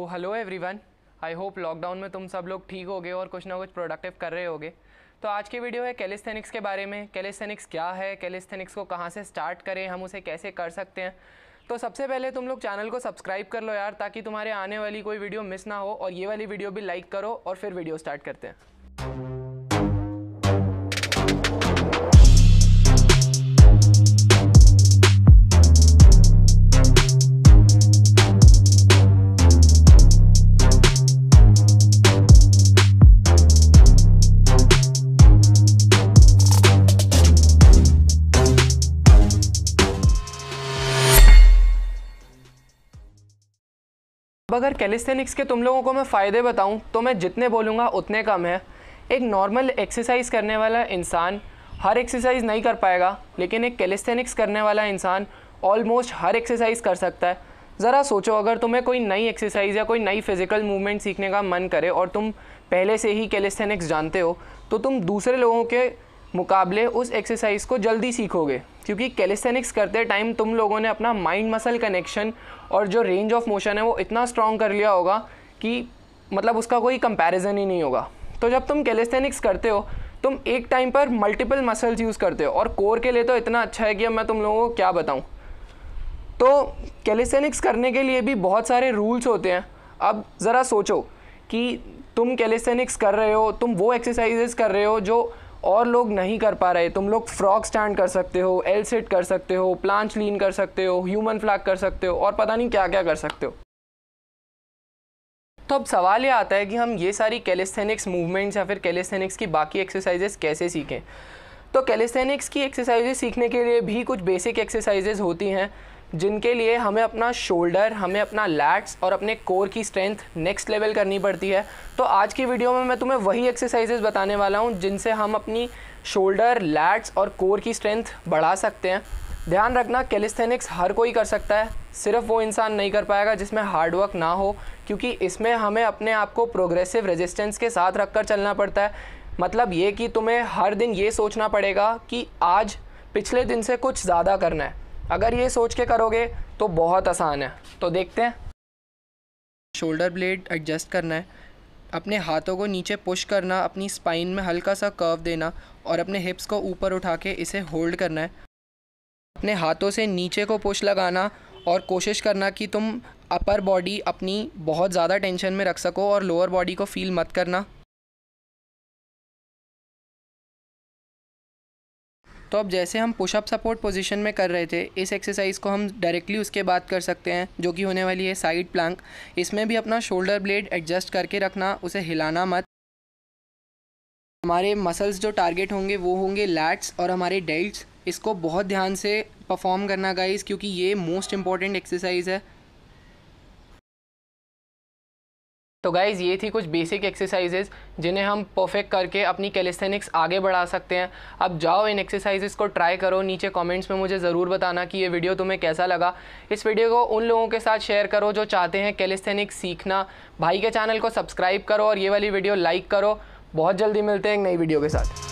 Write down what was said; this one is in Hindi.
तो hello everyone I hope lockdown में तुम सब लोग ठीक हो और कुछ ना कुछ प्रोडक्टिव कर रहे होगे तो आज की वीडियो है कैलिस्थेनिक्स के बारे में कैलिस्थेनिक्स क्या है कैलिस्थेनिक्स को कहाँ से स्टार्ट करें हम उसे कैसे कर सकते हैं तो सबसे पहले तुम लोग चैनल को सब्सक्राइब कर लो यार ताकि तुम्हारे आने वाली कोई वीडियो मिस ना हो और ये वाली वीडियो भी लाइक करो और फिर वीडियो स्टार्ट करते हैं अब अगर कैलिस्थेनिक्स के तुम लोगों को मैं फ़ायदे बताऊँ तो मैं जितने बोलूँगा उतने कम है एक नॉर्मल एक्सरसाइज करने वाला इंसान हर एक्सरसाइज नहीं कर पाएगा लेकिन एक कैलिस्थेनिक्स करने वाला इंसान ऑलमोस्ट हर एक्सरसाइज कर सकता है ज़रा सोचो अगर तुम्हें कोई नई एक्सरसाइज या कोई नई फिज़िकल मूवमेंट सीखने का मन करे और तुम पहले से ही कैलिस्थेनिक्स जानते हो तो तुम दूसरे लोगों के मुकाबले उस एक्सरसाइज को जल्दी सीखोगे क्योंकि कैलिस्थेनिक्स करते टाइम तुम लोगों ने अपना माइंड मसल कनेक्शन और जो रेंज ऑफ मोशन है वो इतना स्ट्रॉन्ग कर लिया होगा कि मतलब उसका कोई कंपैरिजन ही नहीं होगा तो जब तुम कैलिस्थेनिक्स करते हो तुम एक टाइम पर मल्टीपल मसल्स यूज़ करते हो और कोर के लिए तो इतना अच्छा है कि अब मैं तुम लोगों को क्या बताऊँ तो कैलिस्थेनिक्स करने के लिए भी बहुत सारे रूल्स होते हैं अब ज़रा सोचो कि तुम कैलिस्थेनिक्स कर रहे हो तुम वो एक्सरसाइजेस कर रहे हो जो और लोग नहीं कर पा रहे तुम लोग फ्रॉक स्टैंड कर सकते हो एल सेट कर सकते हो प्लांच लीन कर सकते हो ह्यूमन फ्लैग कर सकते हो और पता नहीं क्या क्या कर सकते हो तो अब सवाल ये आता है कि हम ये सारी कैलिस्थेनिक्स मूवमेंट्स या फिर कैलिस्थेनिक्स की बाकी एक्सरसाइजेस कैसे सीखें तो कैलिस्थेनिक्स की एक्सरसाइजेस सीखने के लिए भी कुछ बेसिक एक्सरसाइजेज होती हैं जिनके लिए हमें अपना शोल्डर हमें अपना लैट्स और अपने कोर की स्ट्रेंथ नेक्स्ट लेवल करनी पड़ती है तो आज की वीडियो में मैं तुम्हें वही एक्सरसाइजेज बताने वाला हूँ जिनसे हम अपनी शोल्डर लैट्स और कोर की स्ट्रेंथ बढ़ा सकते हैं ध्यान रखना कैलिस्थेनिक्स हर कोई कर सकता है सिर्फ वो इंसान नहीं कर पाएगा जिसमें हार्डवर्क ना हो क्योंकि इसमें हमें अपने आप को प्रोग्रेसिव रेजिस्टेंस के साथ रखकर चलना पड़ता है मतलब ये कि तुम्हें हर दिन ये सोचना पड़ेगा कि आज पिछले दिन से कुछ ज़्यादा करना है अगर ये सोच के करोगे तो बहुत आसान है तो देखते हैं शोल्डर ब्लेड एडजस्ट करना है अपने हाथों को नीचे पुश करना अपनी स्पाइन में हल्का सा कर्व देना और अपने हिप्स को ऊपर उठा के इसे होल्ड करना है अपने हाथों से नीचे को पुश लगाना और कोशिश करना कि तुम अपर बॉडी अपनी बहुत ज़्यादा टेंशन में रख सको और लोअर बॉडी को फील मत करना तो अब जैसे हम पुशअप सपोर्ट पोजीशन में कर रहे थे इस एक्सरसाइज को हम डायरेक्टली उसके बाद कर सकते हैं जो कि होने वाली है साइड प्लैंक इसमें भी अपना शोल्डर ब्लेड एडजस्ट करके रखना उसे हिलाना मत हमारे मसल्स जो टारगेट होंगे वो होंगे लैट्स और हमारे डेल्ट्स इसको बहुत ध्यान से परफॉर्म करना गाइस क्योंकि ये मोस्ट इंपॉर्टेंट एक्सरसाइज है तो गाइज़ ये थी कुछ बेसिक एक्सरसाइजेज जिन्हें हम परफेक्ट करके अपनी कैलिस्थेनिक्स आगे बढ़ा सकते हैं अब जाओ इन एक्सरसाइजेज को ट्राई करो नीचे कमेंट्स में मुझे ज़रूर बताना कि ये वीडियो तुम्हें कैसा लगा इस वीडियो को उन लोगों के साथ शेयर करो जो चाहते हैं कैलिस्थेनिक्स सीखना भाई के चैनल को सब्सक्राइब करो और ये वाली वीडियो लाइक करो बहुत जल्दी मिलते हैं एक नई वीडियो के साथ